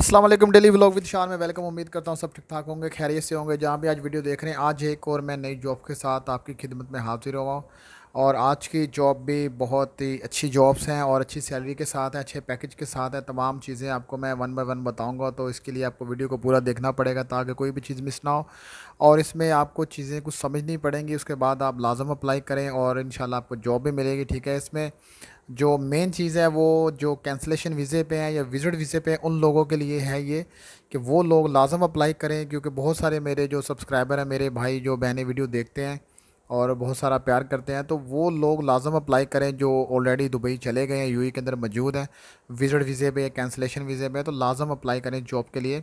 अस्सलाम वालेकुम daily vlog with शान में वेलकम उम्मीद करता हूँ सब ठीक ठाक होंगे खैरियत से होंगे जहाँ भी आज वीडियो देख रहे हैं आज एक और मैं नई जॉब के साथ आपकी खिदमत में हाजिर हुआ हूँ और आज की जॉब भी बहुत ही अच्छी जॉब्स हैं और अच्छी सैलरी के साथ हैं अच्छे पैकेज के साथ हैं तमाम चीज़ें आपको मैं वन बाय वन बताऊंगा तो इसके लिए आपको वीडियो को पूरा देखना पड़ेगा ताकि कोई भी चीज़ मिस ना हो और इसमें आपको चीज़ें कुछ समझनी पड़ेंगी उसके बाद आप लाजम अप्लाई करें और इन आपको जॉब भी मिलेगी ठीक है इसमें जो मेन चीज़ है वो जो कैंसलेशन वीज़े पे हैं या विजिट वीज़े पे उन लोगों के लिए है ये कि वो लोग लाजम अप्लाई करें क्योंकि बहुत सारे मेरे जो सब्सक्राइबर हैं मेरे भाई जो बहने वीडियो देखते हैं और बहुत सारा प्यार करते हैं तो वो लोग लाजम अप्लाई करें जो ऑलरेडी दुबई चले गए हैं यू के अंदर मौजूद हैं विज़िट वीज़े पे या कैंसलेशन वीज़े पे तो लाजम अप्लाई करें जॉब के लिए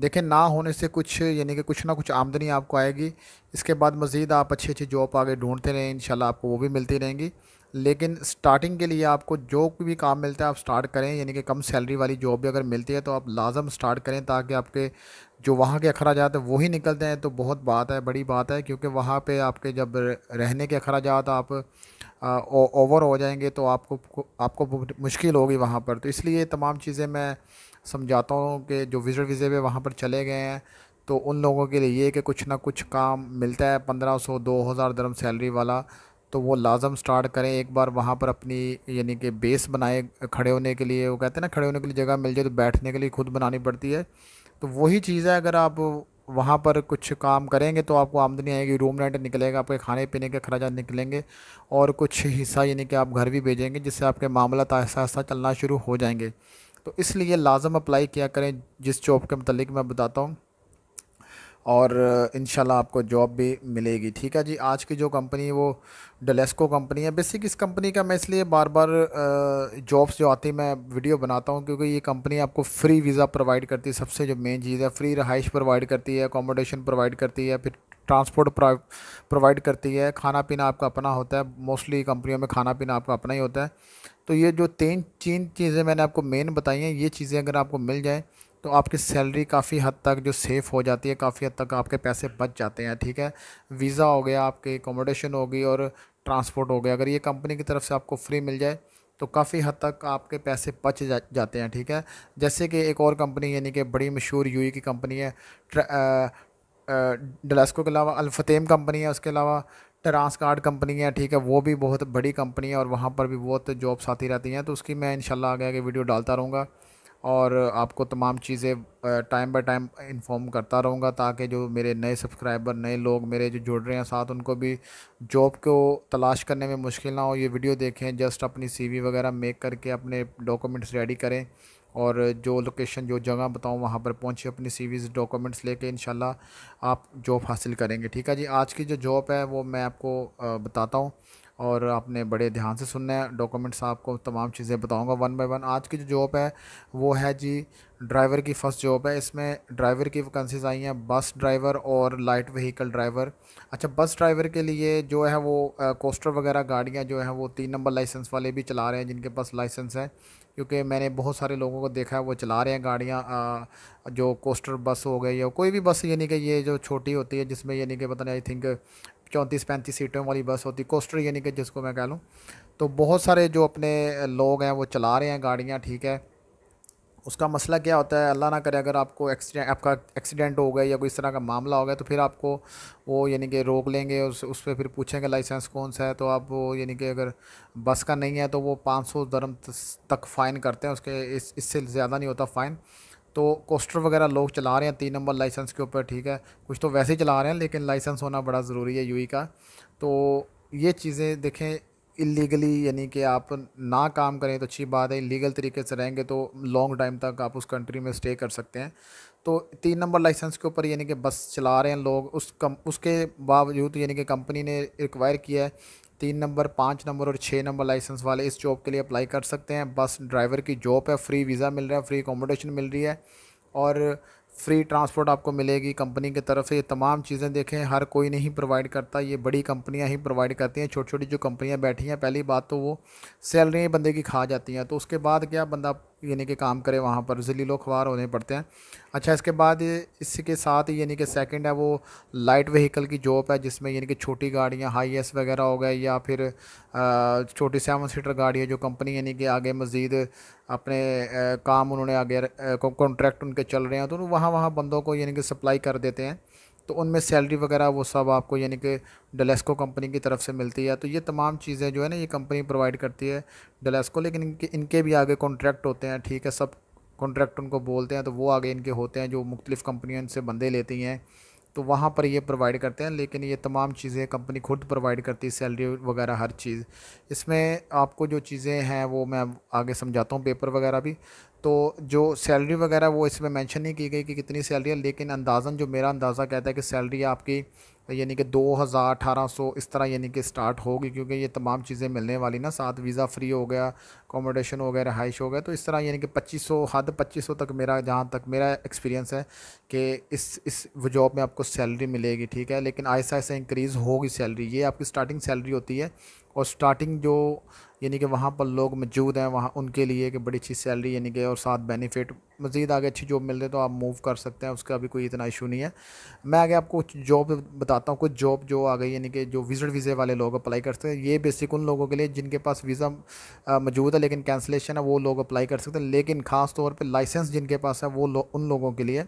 देखें ना होने से कुछ यानी कि कुछ ना कुछ आमदनी आपको आएगी इसके बाद मज़ीद आप अच्छी अच्छी जॉब आगे ढूंढते रहें इन आपको वो भी मिलती रहेंगी लेकिन स्टार्टिंग के लिए आपको जो भी काम मिलता है आप स्टार्ट करें यानी कि कम सैलरी वाली जॉब भी अगर मिलती है तो आप लाजम स्टार्ट करें ताकि आपके जो वहाँ के अखराज हैं वही निकलते हैं तो बहुत बात है बड़ी बात है क्योंकि वहाँ पे आपके जब रहने के अखराज आप ओवर हो जाएंगे तो आपको आपको मुश्किल होगी वहाँ पर तो इसलिए तमाम चीज़ें मैं समझाता हूँ कि जो विज़िट वीज़े पे वहाँ पर चले गए हैं तो उन लोगों के लिए ये कि कुछ ना कुछ काम मिलता है पंद्रह सौ दो हज़ार दरम सैलरी वाला तो वो लाजम स्टार्ट करें एक बार वहाँ पर अपनी यानी कि बेस बनाए खड़े होने के लिए वो कहते हैं ना खड़े होने के लिए जगह मिल जाए तो बैठने के लिए खुद बनानी पड़ती है तो वही चीज़ है अगर आप वहाँ पर कुछ काम करेंगे तो आपको आमदनी आएगी रूम रेंट निकलेगा आपके खाने पीने के खर्चा निकलेंगे और कुछ हिस्सा यानी कि आप घर भी भेजेंगे जिससे आपके मामला आहिस्ता आहिस्ता चलना शुरू हो जाएंगे तो इसलिए लाजम अप्लाई किया करें जिस जॉब के मतलब मैं बताता हूँ और इन आपको जॉब भी मिलेगी ठीक है जी आज की जो कंपनी वो डलेस्को कंपनी है बेसिक इस कंपनी का मैं इसलिए बार बार जॉब्स जो आती मैं वीडियो बनाता हूँ क्योंकि ये कंपनी आपको फ्री वीज़ा प्रोवाइड करती है सबसे जो मेन चीज़ है फ्री रहाइश प्रोवाइड करती है अकोमोडेशन प्रोवाइड करती है फिर ट्रांसपोर्ट प्रोवाइड करती है खाना पीना आपका अपना होता है मोस्टली कंपनियों में खाना पीना आपका अपना ही होता है तो ये जो तीन तीन चीज़ें मैंने आपको मेन बताई हैं ये चीज़ें अगर आपको मिल जाएँ तो आपकी सैलरी काफ़ी हद तक जो सेफ़ हो जाती है काफ़ी हद तक आपके पैसे बच जाते हैं ठीक है वीज़ा हो गया आपके एकोमोडेशन होगी और ट्रांसपोर्ट हो गया अगर ये कंपनी की तरफ से आपको फ्री मिल जाए तो काफ़ी हद तक आपके पैसे बच जा, जाते हैं ठीक है जैसे कि एक और कंपनी यानी कि बड़ी मशहूर यू e की कंपनी है डलास्को के अलावा अलफतेम कंपनी है उसके अलावा ट्रांस कार्ड कंपनी है ठीक है वो भी बहुत बड़ी कंपनी है और वहाँ पर भी बहुत जॉब्स आती रहती हैं तो उसकी मैं इन आगे आगे वीडियो डालता रहूँगा और आपको तमाम चीज़ें टाइम बाय टाइम इन्फॉर्म करता रहूँगा ताकि जो मेरे नए सब्सक्राइबर नए लोग मेरे जो जुड़ रहे हैं साथ उनको भी जॉब को तलाश करने में मुश्किल ना हो ये वीडियो देखें जस्ट अपनी सीवी वगैरह मेक करके अपने डॉक्यूमेंट्स रेडी करें और जो लोकेशन जो जगह बताऊँ वहाँ पर पहुँचे अपनी सीवीज़ डॉक्यूमेंट्स लेके इन आप जॉब हासिल करेंगे ठीक है जी आज की जो जॉब है वो मैं आपको बताता हूँ और आपने बड़े ध्यान से सुनना है डॉक्यूमेंट्स आपको तमाम चीज़ें बताऊंगा वन बाय वन आज की जो जॉब है वो है जी ड्राइवर की फ़र्स्ट जॉब है इसमें ड्राइवर की वैकेंसीज आई हैं बस ड्राइवर और लाइट व्हीकल ड्राइवर अच्छा बस ड्राइवर के लिए जो है वो कोस्टर वगैरह गाड़ियाँ जो हैं वो तीन नंबर लाइसेंस वाले भी चला रहे हैं जिनके पास लाइसेंस है क्योंकि मैंने बहुत सारे लोगों को देखा है वो चला रहे हैं गाड़ियाँ जो कोस्टर बस हो गई या कोई भी बस यानी कि ये जो छोटी होती है जिसमें यानी कि पता नहीं आई थिंक चौंतीस पैंतीस सीटों वाली बस होती कोस्टर यानी कि जिसको मैं कह लूँ तो बहुत सारे जो अपने लोग हैं वो चला रहे हैं गाड़ियाँ ठीक है उसका मसला क्या होता है अल्लाह ना करे अगर आपको एक्सीडेंट आपका एक्सीडेंट हो गया या कोई इस तरह का मामला हो गया तो फिर आपको वो यानी कि रोक लेंगे उस उस पर फिर पूछेंगे लाइसेंस कौन सा है तो आप वो यानी कि अगर बस का नहीं है तो वो पाँच सौ धर्म तक फ़ाइन करते हैं उसके इस इससे ज़्यादा नहीं होता फ़ाइन तो कोस्टर वगैरह लोग चला रहे हैं तीन नंबर लाइसेंस के ऊपर ठीक है कुछ तो वैसे ही चला रहे हैं लेकिन लाइसेंस होना बड़ा ज़रूरी है यू का तो ये चीज़ें देखें इलीगली यानी कि आप ना काम करें तो अच्छी बात है इलीगल तरीके से रहेंगे तो लॉन्ग टाइम तक आप उस कंट्री में स्टे कर सकते हैं तो तीन नंबर लाइसेंस के ऊपर यानी कि बस चला रहे हैं लोग उस कम उसके बावजूद यानी कि कंपनी ने रिक्वायर किया है तीन नंबर पाँच नंबर और छः नंबर लाइसेंस वाले इस जॉब के लिए अप्लाई कर सकते हैं बस ड्राइवर की जॉब है फ्री वीज़ा मिल रहा है फ्री अकोमोडेशन मिल रही है और फ्री ट्रांसपोर्ट आपको मिलेगी कंपनी की तरफ से ये तमाम चीज़ें देखें हर कोई नहीं प्रोवाइड करता ये बड़ी कंपनियां ही प्रोवाइड करती हैं छोटी छोटी जो कंपनियां बैठी हैं पहली बात तो वो सैलरी बंदे की खा जाती हैं तो उसके बाद क्या बंदा यानी कि काम करें वहाँ पर लोग ख्वार होने पड़ते हैं अच्छा इसके बाद इसके साथ यानी कि सेकंड है वो लाइट व्हीकल की जॉब है जिसमें यानी कि छोटी गाड़ियाँ हाई एस वगैरह हो गए या फिर छोटी सेवन सीटर गाड़ी है जो कंपनी यानी कि आगे मज़ीद अपने काम उन्होंने आगे कॉन्ट्रैक्ट उनके चल रहे हैं तो वहाँ वहाँ बंदों को यानी कि सप्लाई कर देते हैं तो उनमें सैलरी वगैरह वो सब आपको यानी कि डलेस्को कंपनी की तरफ से मिलती है तो ये तमाम चीज़ें जो है ना ये कंपनी प्रोवाइड करती है डलेस्को लेकिन इनके इनके भी आगे कॉन्ट्रैक्ट होते हैं ठीक है सब कॉन्ट्रैक्ट उनको बोलते हैं तो वो आगे इनके होते हैं जो मुख्तलिफ़ कंपनियों से बंदे लेती हैं तो वहाँ पर ये प्रोवाइड करते हैं लेकिन ये तमाम चीज़ें कंपनी खुद प्रोवाइड करती है सैलरी वगैरह हर चीज़ इसमें आपको जो चीज़ें हैं वो मैं आगे समझाता हूँ पेपर वगैरह भी तो जो सैलरी वगैरह वो इसमें मेंशन नहीं की गई कि कितनी सैलरी है लेकिन अंदाज़न जो मेरा अंदाज़ा कहता है कि सैलरी आपकी यानी कि दो हज़ार अठारह सौ इस तरह यानी कि स्टार्ट होगी क्योंकि ये तमाम चीज़ें मिलने वाली ना साथ वीज़ा फ्री हो गया अकोमोडेशन हो गया रहाइश हो गया तो इस तरह यानी कि पच्चीस सौ हद पच्चीस सौ तक मेरा जहाँ तक मेरा एक्सपीरियंस है कि इस इस जॉब में आपको सैलरी मिलेगी ठीक है लेकिन आहिस्ता आहिस्ता इंक्रीज़ होगी सैलरी ये आपकी स्टार्टिंग सैलरी होती है और स्टार्टिंग जो यानी कि वहाँ पर लोग मौजूद हैं वहाँ उनके लिए कि बड़ी अच्छी सैलरी यानी कि और साथ बेनिफिट मज़ीद आगे अच्छी जॉब मिल रही है तो आप मूव कर सकते हैं उसका भी कोई इतना इशू नहीं है मैं आगे आपको कुछ जॉब बताता हूँ कुछ जॉब जो आ गई यानी कि जो विज़िट वीज़े वाले लोग अप्लाई कर सकते हैं ये बेसिक उन लोगों के लिए जिनके पास वीज़ा मौजूद है लेकिन कैंसलेशन है वो लोग अप्लाई कर सकते हैं लेकिन ख़ास तौर पर लाइसेंस जिनके पास है वो लो, उन लोगों के लिए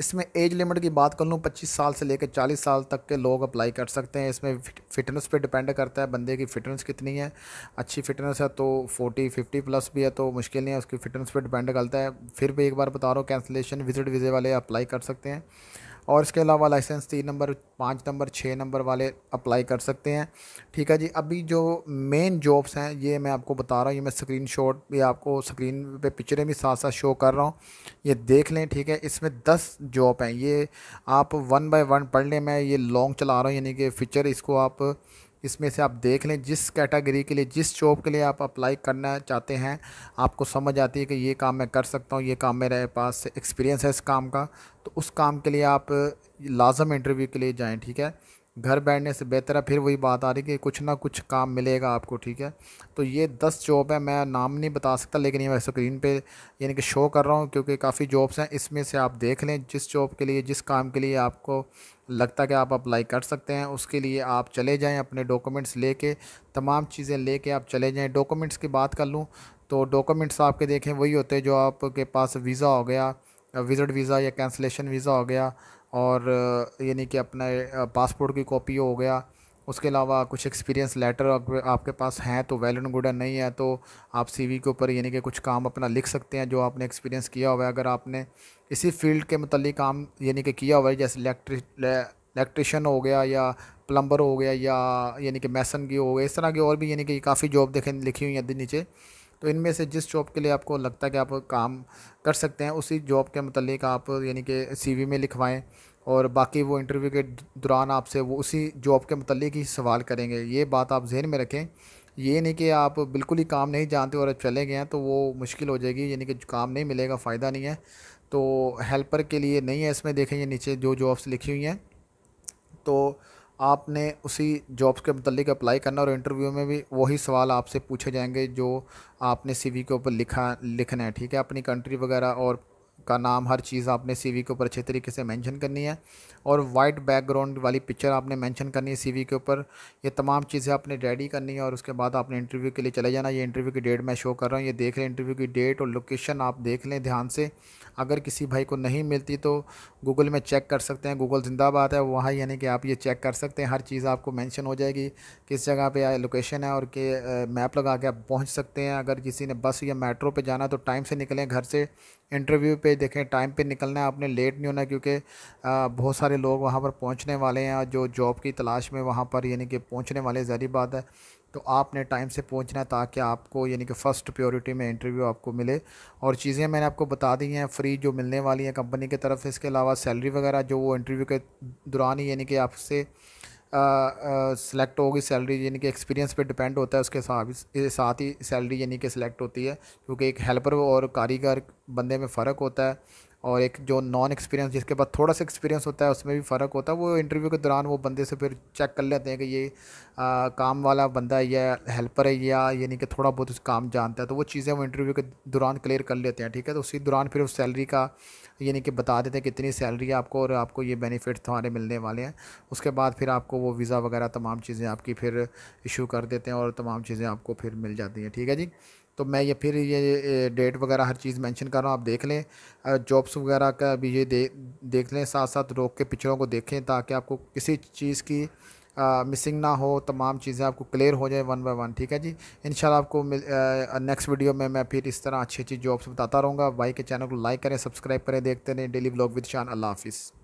इसमें एज लिमिट की बात कर लूँ पच्चीस साल से लेकर चालीस साल तक के लोग अप्लाई कर सकते हैं इसमें फिटनेस पे डिपेंड करता है बंदे की फ़िटनेस कितनी है अच्छी फिटनेस है तो फोर्टी फिफ्टी प्लस भी है तो मुश्किल नहीं है उसकी फ़िटनेस पर डिपेंड करता है फिर भी एक बार बता रहा हूँ कैंसिलेशन विजिट वीज़े वाले अप्लाई कर सकते हैं और इसके अलावा लाइसेंस तीन नंबर पाँच नंबर छः नंबर वाले अप्लाई कर सकते हैं ठीक है जी अभी जो मेन जॉब्स हैं ये मैं आपको बता रहा हूँ ये मैं स्क्रीन शॉट भी आपको स्क्रीन पे पिक्चरें भी साथ साथ शो कर रहा हूँ ये देख लें ठीक है इसमें दस जॉब हैं ये आप वन बाय वन पढ़ लें मैं ये लॉन्ग चला रहा हूँ यानी कि फीचर इसको आप इसमें से आप देख लें जिस कैटेगरी के लिए जिस जॉब के लिए आप अप्लाई करना चाहते हैं आपको समझ आती है कि ये काम मैं कर सकता हूँ ये काम मेरे पास एक्सपीरियंस है इस काम का तो उस काम के लिए आप लाजम इंटरव्यू के लिए जाएँ ठीक है घर बैठने से बेहतर है फिर वही बात आ रही कि कुछ ना कुछ काम मिलेगा आपको ठीक है तो ये दस जॉब है मैं नाम नहीं बता सकता लेकिन ये मैं स्क्रीन पे यानी कि शो कर रहा हूँ क्योंकि काफ़ी जॉब्स हैं इसमें से आप देख लें जिस जॉब के लिए जिस काम के लिए आपको लगता है कि आप अप्लाई कर सकते हैं उसके लिए आप चले जाएँ अपने डॉक्यूमेंट्स ले कर तमाम चीज़ें ले कर आप चले जाएँ डॉक्यूमेंट्स की बात कर लूँ तो डॉक्यूमेंट्स आपके देखें वही होते हैं जो आपके पास वीज़ा हो गया विज़िट वीज़ा या कैंसलेशन वीज़ा हो गया और यानी कि अपना पासपोर्ट की कॉपी हो गया उसके अलावा कुछ एक्सपीरियंस लेटर आपके पास हैं तो वेल एंड गुड है नहीं है तो आप सीवी के ऊपर यानी कि कुछ काम अपना लिख सकते हैं जो आपने एक्सपीरियंस किया हुआ है अगर आपने इसी फील्ड के मतलब काम यानी कि किया हुआ है जैसे इलेक्ट्रिशन हो गया या प्लम्बर हो गया या यानी कि मैसन की हो गया इस तरह की और भी यानी कि काफ़ी जॉब देखें लिखी हुई है नीचे तो इनमें से जिस जॉब के लिए आपको लगता है कि आप काम कर सकते हैं उसी जॉब के मतलब आप यानी कि सी में लिखवाएँ और बाकी वो इंटरव्यू के दौरान आपसे वो उसी जॉब के मतलब ही सवाल करेंगे ये बात आप जहन में रखें ये नहीं कि आप बिल्कुल ही काम नहीं जानते और चले गए हैं तो वो मुश्किल हो जाएगी यानी कि काम नहीं मिलेगा फ़ायदा नहीं है तो हेल्पर के लिए नहीं है इसमें देखें ये नीचे जो जॉब्स लिखी हुई हैं तो आपने उसी जॉब्स के मतलब अप्लाई करना और इंटरव्यू में भी वही सवाल आपसे पूछे जाएंगे जो आपने सीवी के ऊपर लिखा लिखना है ठीक है अपनी कंट्री वगैरह और का नाम हर चीज़ आपने सीवी के ऊपर अच्छे तरीके से मेंशन करनी है और वाइट बैकग्राउंड वाली पिक्चर आपने मेंशन करनी है सीवी के ऊपर ये तमाम चीज़ें आपने रेडी करनी है और उसके बाद आपने इंटरव्यू के लिए चले जाना ये इंटरव्यू की डेट मैं शो कर रहा हूँ ये देख लें इंटरव्यू की डेट और लोकेशन आप देख लें ध्यान से अगर किसी भाई को नहीं मिलती तो गूगल में चेक कर सकते हैं गूगल जिंदाबाद है वहाँ यानी कि आप ये चेक कर सकते हैं हर चीज़ आपको मैंशन हो जाएगी किस जगह पर लोकेशन है और के मैप लगा के आप पहुँच सकते हैं अगर किसी ने बस या मेट्रो पर जाना तो टाइम से निकलें घर से इंटरव्यू पे देखें टाइम पे निकलना है आपने लेट नहीं होना क्योंकि बहुत सारे लोग वहाँ पर पहुँचने वाले हैं जो जॉब की तलाश में वहाँ पर यानी कि पहुँचने वाले जहरी बात है तो आपने टाइम से पहुँचना है ताकि आपको यानी कि फ़र्स्ट प्योरिटी में इंटरव्यू आपको मिले और चीज़ें मैंने आपको बता दी हैं फ्री जो मिलने वाली हैं कंपनी की तरफ से इसके अलावा सैलरी वगैरह जो वो इंटरव्यू के दौरान ही यानी कि आपसे सेलेक्ट होगी सैलरी यानी कि एक्सपीरियंस पे डिपेंड होता है उसके साथ साथ ही सैलरी यानी कि सेलेक्ट होती है क्योंकि एक हेल्पर और कारीगर बंदे में फ़र्क होता है और एक जो नॉन एक्सपीरियंस जिसके पास थोड़ा सा एक्सपीरियंस होता है उसमें भी फ़र्क होता है वो इंटरव्यू के दौरान वो बंदे से फिर चेक कर लेते हैं कि ये आ, काम वाला बंदा है या हेल्पर है या यानी कि थोड़ा बहुत उस काम जानता है तो वो चीज़ें वो इंटरव्यू के दौरान क्लियर कर लेते हैं ठीक है तो उसी दौरान फिर उस सैलरी का यानी कि बता देते हैं कितनी सैलरी है आपको और आपको ये बेनिफिट हमारे मिलने वाले हैं उसके बाद फिर आपको वो वीज़ा वगैरह तमाम चीज़ें आपकी फिर इशू कर देते हैं और तमाम चीज़ें आपको फिर मिल जाती हैं ठीक है जी तो मैं ये फिर ये डेट वगैरह हर चीज़ मेंशन कर रहा हूँ आप देख लें जॉब्स वगैरह का भी ये दे, देख लें साथ साथ रोक के पिक्चरों को देखें ताकि आपको किसी चीज़ की मिसिंग ना हो तमाम चीज़ें आपको क्लियर हो जाए वन बाय वन ठीक है जी इन आपको नेक्स्ट वीडियो में मैं फिर इस तरह अच्छी अच्छी जॉब्स बताता रहूँगा भाई के चैनल को लाइक करें सब्सक्राइब करें देखते रहें डेली ब्लॉग विद शान अल्लाह हाफिज़